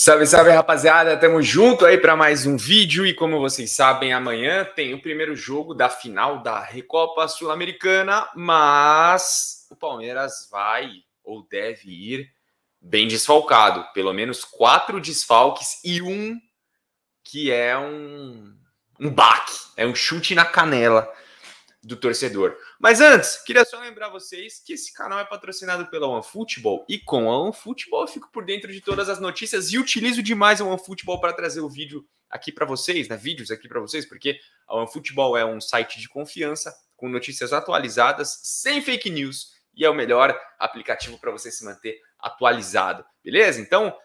Salve, salve, rapaziada! Tamo junto aí para mais um vídeo e como vocês sabem, amanhã tem o primeiro jogo da final da Recopa Sul-Americana, mas o Palmeiras vai ou deve ir bem desfalcado, pelo menos quatro desfalques e um que é um um baque, é um chute na canela do torcedor. Mas antes, queria só lembrar vocês que esse canal é patrocinado pela OneFootball e com a OneFootball eu fico por dentro de todas as notícias e utilizo demais a OneFootball para trazer o vídeo aqui para vocês, né? Vídeos aqui para vocês, porque a OneFootball é um site de confiança com notícias atualizadas, sem fake news e é o melhor aplicativo para você se manter atualizado. Beleza? Então,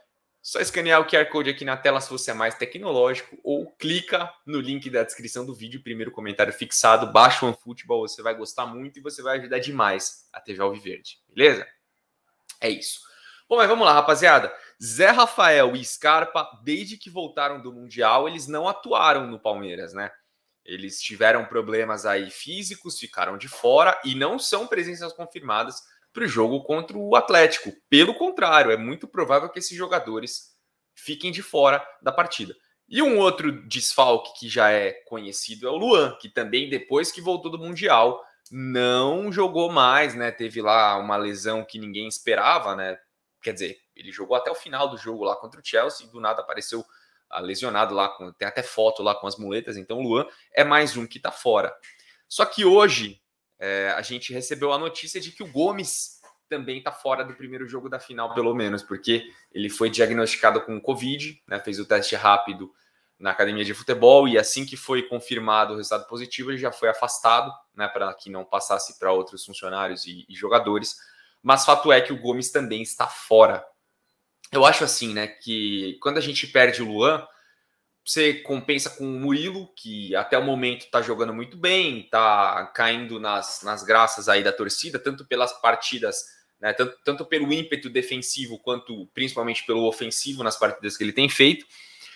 só escanear o QR Code aqui na tela se você é mais tecnológico ou clica no link da descrição do vídeo, primeiro comentário fixado, baixa o OneFootball, você vai gostar muito e você vai ajudar demais a TV Alviverde, beleza? É isso. Bom, mas vamos lá, rapaziada. Zé Rafael e Scarpa, desde que voltaram do Mundial, eles não atuaram no Palmeiras, né? Eles tiveram problemas aí físicos, ficaram de fora e não são presenças confirmadas para o jogo contra o Atlético. Pelo contrário, é muito provável que esses jogadores fiquem de fora da partida. E um outro desfalque que já é conhecido é o Luan, que também depois que voltou do Mundial não jogou mais, né? Teve lá uma lesão que ninguém esperava, né? Quer dizer, ele jogou até o final do jogo lá contra o Chelsea e do nada apareceu ah, lesionado lá, tem até foto lá com as muletas. Então o Luan é mais um que tá fora. Só que hoje é, a gente recebeu a notícia de que o Gomes também está fora do primeiro jogo da final, pelo menos, porque ele foi diagnosticado com Covid, né, fez o teste rápido na academia de futebol e assim que foi confirmado o resultado positivo, ele já foi afastado, né, para que não passasse para outros funcionários e, e, jogadores. Mas fato é que o Gomes também está fora. Eu acho assim, né, que quando a gente perde o Luan, você compensa com o Murilo, que até o momento está jogando muito bem, está caindo nas, nas graças aí da torcida, tanto pelas partidas, né, tanto, tanto pelo ímpeto defensivo quanto principalmente pelo ofensivo nas partidas que ele tem feito.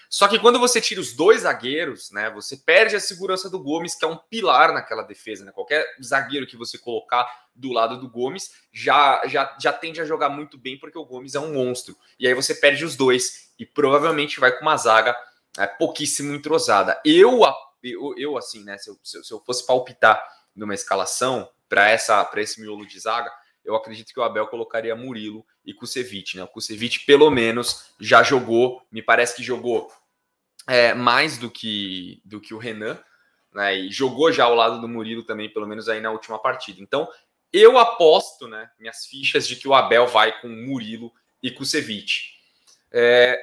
Só que quando você tira os dois zagueiros, né, você perde a segurança do Gomes, que é um pilar naquela defesa. Né? Qualquer zagueiro que você colocar do lado do Gomes já, já, já tende a jogar muito bem, porque o Gomes é um monstro. E aí você perde os dois e provavelmente vai com uma zaga é pouquíssimo entrosada. Eu, eu, eu assim, né? Se eu, se eu fosse palpitar numa escalação para essa para esse miolo de zaga, eu acredito que o Abel colocaria Murilo e Kusevich, né? O Kusevich, pelo menos, já jogou, me parece que jogou é, mais do que, do que o Renan, né? E jogou já ao lado do Murilo também, pelo menos aí na última partida. Então, eu aposto, né, minhas fichas de que o Abel vai com Murilo e Kusevich. É,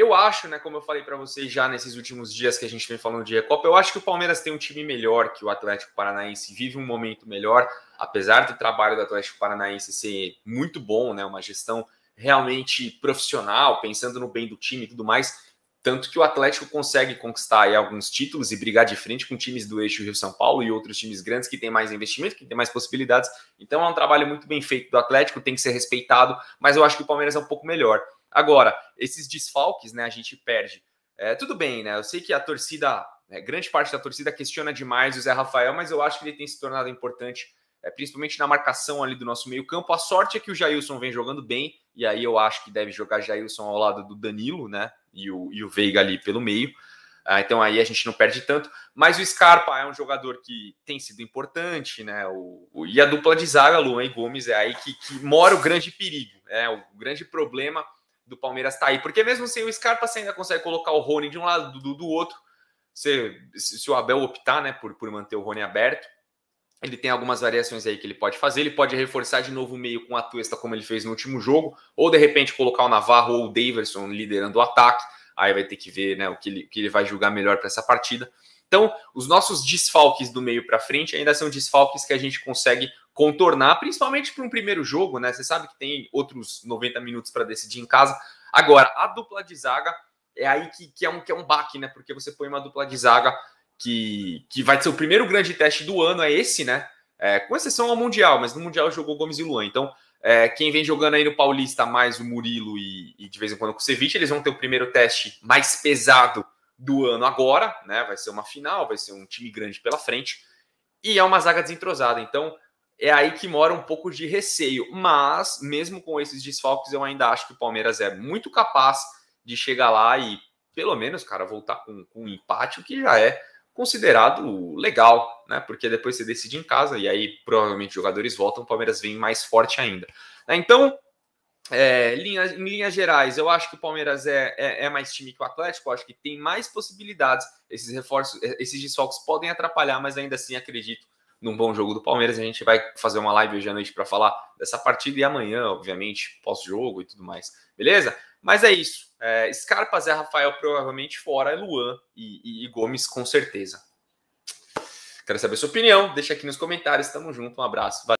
eu acho, né, como eu falei para vocês já nesses últimos dias que a gente vem falando de Recopa, eu acho que o Palmeiras tem um time melhor que o Atlético Paranaense, vive um momento melhor, apesar do trabalho do Atlético Paranaense ser muito bom, né, uma gestão realmente profissional, pensando no bem do time e tudo mais, tanto que o Atlético consegue conquistar aí, alguns títulos e brigar de frente com times do eixo Rio-São Paulo e outros times grandes que têm mais investimento, que têm mais possibilidades. Então é um trabalho muito bem feito do Atlético, tem que ser respeitado, mas eu acho que o Palmeiras é um pouco melhor. Agora, esses desfalques, né, a gente perde. É, tudo bem, né? Eu sei que a torcida, né, grande parte da torcida questiona demais o Zé Rafael, mas eu acho que ele tem se tornado importante, é, principalmente na marcação ali do nosso meio-campo. A sorte é que o Jailson vem jogando bem, e aí eu acho que deve jogar Jailson ao lado do Danilo, né? E o, e o Veiga ali pelo meio. Ah, então aí a gente não perde tanto. Mas o Scarpa é um jogador que tem sido importante, né? O, o e a dupla de zaga, Luan e Gomes, é aí que, que mora o grande perigo, é o grande problema do Palmeiras está aí. Porque mesmo sem assim, o Scarpa, você ainda consegue colocar o Rony de um lado do, do outro. Se, se o Abel optar né, por, por manter o Rony aberto, ele tem algumas variações aí que ele pode fazer. Ele pode reforçar de novo o meio com a Tuesta, como ele fez no último jogo, ou de repente colocar o Navarro ou o Daverson liderando o ataque. Aí vai ter que ver né, o que ele, que ele vai julgar melhor para essa partida. Então, os nossos desfalques do meio para frente ainda são desfalques que a gente consegue contornar, principalmente para um primeiro jogo, né? Você sabe que tem outros 90 minutos para decidir em casa. Agora, a dupla de zaga é aí que, que, é, um, que é um baque, né? Porque você põe uma dupla de zaga que, que vai ser o primeiro grande teste do ano, é esse, né? É, com exceção ao Mundial, mas no Mundial jogou Gomes e Luan. Então, é, quem vem jogando aí no Paulista, mais o Murilo e, e de vez em quando o Kusevich, eles vão ter o primeiro teste mais pesado do ano agora, né? Vai ser uma final, vai ser um time grande pela frente. E é uma zaga desentrosada. Então, é aí que mora um pouco de receio. Mas, mesmo com esses desfalques, eu ainda acho que o Palmeiras é muito capaz de chegar lá e, pelo menos, cara, voltar com, com um empate, o que já é considerado legal, né? Porque depois você decide em casa e aí provavelmente jogadores voltam, o Palmeiras vem mais forte ainda. Né? Então, é, linha, em linhas gerais, eu acho que o Palmeiras é, é, é, mais time que o Atlético, eu acho que tem mais possibilidades. Esses reforços, esses desfalques podem atrapalhar, mas ainda assim acredito num bom jogo do Palmeiras. A gente vai fazer uma live hoje à noite para falar dessa partida e amanhã, obviamente, pós-jogo e tudo mais, beleza? Mas é isso. É, Scarpa, Zé Rafael provavelmente fora, Luan e, e, e Gomes com certeza. Quero saber sua opinião, deixa aqui nos comentários. Tamo junto, um abraço. Valeu.